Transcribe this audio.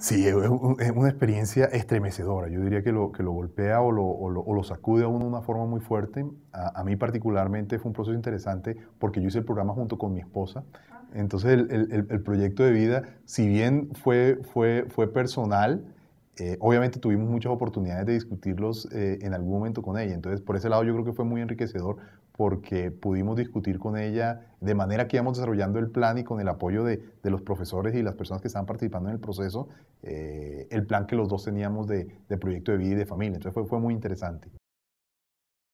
Sí, es, una experiencia estremecedora. Yo diría que lo, que lo golpea o lo, sacude a uno de una forma muy fuerte. A, mí particularmente fue un proceso interesante porque yo hice el programa junto con mi esposa. Ah. Entonces el, proyecto de vida, si bien fue, fue, fue personal, eh, obviamente tuvimos muchas oportunidades de discutirlos eh, en algún momento con ella. Entonces, por ese lado yo creo que fue muy enriquecedor porque pudimos discutir con ella de manera que íbamos desarrollando el plan y con el apoyo de, los profesores y las personas que estaban participando en el proceso, eh, el plan que los dos teníamos de, proyecto de vida y de familia. Entonces fue muy interesante.